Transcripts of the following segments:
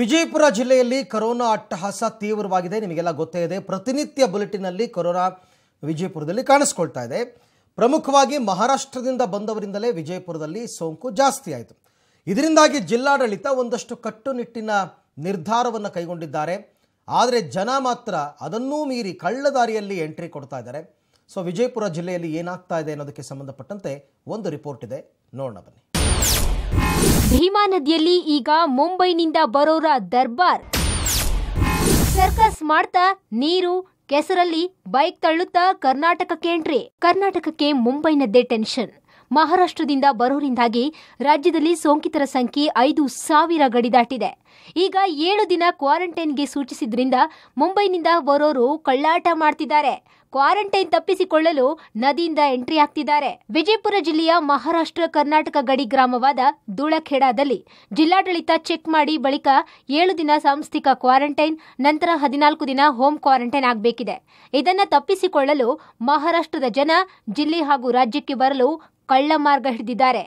ವಿಜಯಪುರ ಜಿಲ್ಲೆಯಲ್ಲಿ ಕರೋನಾ ಅಟ್ಟಹಾಸ ತೀವ್ರವಾಗಿದೆ ನಿಮಗೆಲ್ಲ ಗೊತ್ತೇ ಇದೆ ಪ್ರತಿನಿತ್ಯ ಬುಲೆಟಿನಲ್ಲಿ ಕೊರೋನಾ ವಿಜಯಪುರದಲ್ಲಿ ಕಾಣಿಸ್ಕೊಳ್ತಾ ಇದೆ ಪ್ರಮುಖವಾಗಿ ಮಹಾರಾಷ್ಟ್ರದಿಂದ ಬಂದವರಿಂದಲೇ ವಿಜಯಪುರದಲ್ಲಿ ಸೋಂಕು ಜಾಸ್ತಿ ಆಯಿತು ಇದರಿಂದಾಗಿ ಜಿಲ್ಲಾಡಳಿತ ಒಂದಷ್ಟು ಕಟ್ಟುನಿಟ್ಟಿನ ನಿರ್ಧಾರವನ್ನು ಕೈಗೊಂಡಿದ್ದಾರೆ ಆದರೆ ಜನ ಮಾತ್ರ ಅದನ್ನೂ ಮೀರಿ ಕಳ್ಳದಾರಿಯಲ್ಲಿ ಎಂಟ್ರಿ ಕೊಡ್ತಾ ಇದ್ದಾರೆ ಸೊ ವಿಜಯಪುರ ಜಿಲ್ಲೆಯಲ್ಲಿ ಏನಾಗ್ತಾ ಇದೆ ಅನ್ನೋದಕ್ಕೆ ಸಂಬಂಧಪಟ್ಟಂತೆ ಒಂದು ರಿಪೋರ್ಟ್ ಇದೆ ನೋಡೋಣ ಬನ್ನಿ ಭೀಮಾ ನದಿಯಲ್ಲಿ ಈಗ ಮುಂಬೈನಿಂದ ಬರೋರ ದರ್ಬಾರ್ ಸರ್ಕಸ್ ಮಾಡ್ತಾ ನೀರು ಕೆಸರಲ್ಲಿ ಬೈಕ್ ತಳ್ಳುತ್ತಾ ಕರ್ನಾಟಕಕ್ಕೆ ಎಂಟ್ರಿ ಕರ್ನಾಟಕಕ್ಕೆ ಮುಂಬೈನದ್ದೇ ಟೆನ್ಷನ್ ಮಹಾರಾಷ್ಟ್ರದಿಂದ ಬರೋರಿಂದಾಗಿ ರಾಜ್ಯದಲ್ಲಿ ಸೋಂಕಿತರ ಸಂಖ್ಯೆ ಐದು ಸಾವಿರ ಗಡಿ ದಾಟಿದೆ ಈಗ ಏಳು ದಿನ ಕ್ವಾರಂಟೈನ್ಗೆ ಸೂಚಿಸಿದ್ರಿಂದ ಮುಂಬೈನಿಂದ ಬರೋರು ಕಳ್ಳಾಟ ಮಾಡ್ತಿದ್ದಾರೆ ಕ್ವಾರಂಟೈನ್ ತಪ್ಪಿಸಿಕೊಳ್ಳಲು ನದಿಯಿಂದ ಎಂಟ್ರಿ ಆಗ್ತಿದ್ದಾರೆ ವಿಜಯಪುರ ಜಿಲ್ಲೆಯ ಮಹಾರಾಷ್ಟ್ರ ಕರ್ನಾಟಕ ಗಡಿ ಗ್ರಾಮವಾದ ಧೂಳಖೇಡಾದಲ್ಲಿ ಜಿಲ್ಲಾಡಳಿತ ಚೆಕ್ ಮಾಡಿ ಬಳಿಕ ಏಳು ದಿನ ಸಾಂಸ್ಥಿಕ ಕ್ವಾರಂಟೈನ್ ನಂತರ ಹದಿನಾಲ್ಕು ದಿನ ಹೋಮ್ ಕ್ವಾರಂಟೈನ್ ಆಗಬೇಕಿದೆ ಇದನ್ನು ತಪ್ಪಿಸಿಕೊಳ್ಳಲು ಮಹಾರಾಷ್ಟ್ರದ ಜನ ಜಿಲ್ಲೆ ಹಾಗೂ ರಾಜ್ಯಕ್ಕೆ ಬರಲು ಕಳ್ಳ ಮಾರ್ಗ ಹಿಡಿದಿದ್ದಾರೆ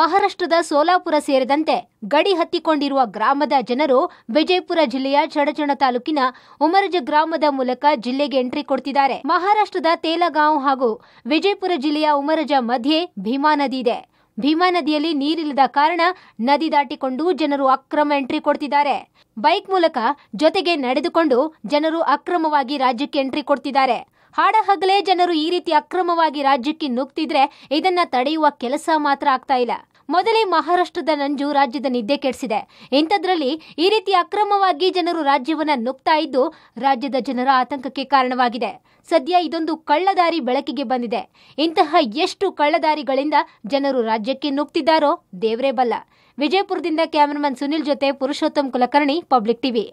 ಮಹಾರಾಷ್ಟ್ರದ ಸೋಲಾಪುರ ಸೇರಿದಂತೆ ಗಡಿ ಹತ್ತಿಕೊಂಡಿರುವ ಗ್ರಾಮದ ಜನರು ವಿಜಯಪುರ ಜಿಲ್ಲೆಯ ಚಡಚಣ ತಾಲೂಕಿನ ಉಮರಜ ಗ್ರಾಮದ ಮೂಲಕ ಜಿಲ್ಲೆಗೆ ಎಂಟ್ರಿ ಕೊಡ್ತಿದ್ದಾರೆ ಮಹಾರಾಷ್ಟ್ರದ ತೇಲಗಾಂವ್ ಹಾಗೂ ವಿಜಯಪುರ ಜಿಲ್ಲೆಯ ಉಮರಜ ಮಧ್ಯೆ ಭೀಮಾ ನದಿ ಇದೆ ಭೀಮಾ ನದಿಯಲ್ಲಿ ನೀರಿಲ್ಲದ ಕಾರಣ ನದಿ ದಾಟಿಕೊಂಡು ಜನರು ಅಕ್ರಮ ಎಂಟ್ರಿ ಕೊಡ್ತಿದ್ದಾರೆ ಬೈಕ್ ಮೂಲಕ ಜೊತೆಗೆ ನಡೆದುಕೊಂಡು ಜನರು ಅಕ್ರಮವಾಗಿ ರಾಜ್ಯಕ್ಕೆ ಎಂಟ್ರಿ ಕೊಡ್ತಿದ್ದಾರೆ ಹಾಡ ಹಗಲೇ ಜನರು ಈ ರೀತಿ ಅಕ್ರಮವಾಗಿ ರಾಜ್ಯಕ್ಕೆ ನುಗ್ತಿದ್ರೆ ಇದನ್ನ ತಡೆಯುವ ಕೆಲಸ ಮಾತ್ರ ಆಗ್ತಾ ಇಲ್ಲ ಮೊದಲೇ ಮಹಾರಾಷ್ಟ್ರದ ನಂಜು ರಾಜ್ಯದ ನಿದ್ದೆ ಕೆಡಿಸಿದೆ ಇಂಥದ್ರಲ್ಲಿ ಈ ರೀತಿ ಅಕ್ರಮವಾಗಿ ಜನರು ರಾಜ್ಯವನ್ನ ನುಗ್ತಾ ಇದ್ದು ರಾಜ್ಯದ ಜನರ ಆತಂಕಕ್ಕೆ ಕಾರಣವಾಗಿದೆ ಸದ್ಯ ಇದೊಂದು ಕಳ್ಳದಾರಿ ಬೆಳಕಿಗೆ ಬಂದಿದೆ ಇಂತಹ ಎಷ್ಟು ಕಳ್ಳದಾರಿಗಳಿಂದ ಜನರು ರಾಜ್ಯಕ್ಕೆ ನುಗ್ತಿದ್ದಾರೋ ದೇವರೇ ಬಲ್ಲ ವಿಜಯಪುರದಿಂದ ಕ್ಯಾಮರಾಮನ್ ಸುನಿಲ್ ಜೊತೆ ಪುರುಷೋತ್ತಮ್ ಕುಲಕರ್ಣಿ ಪಬ್ಲಿಕ್ ಟಿವಿ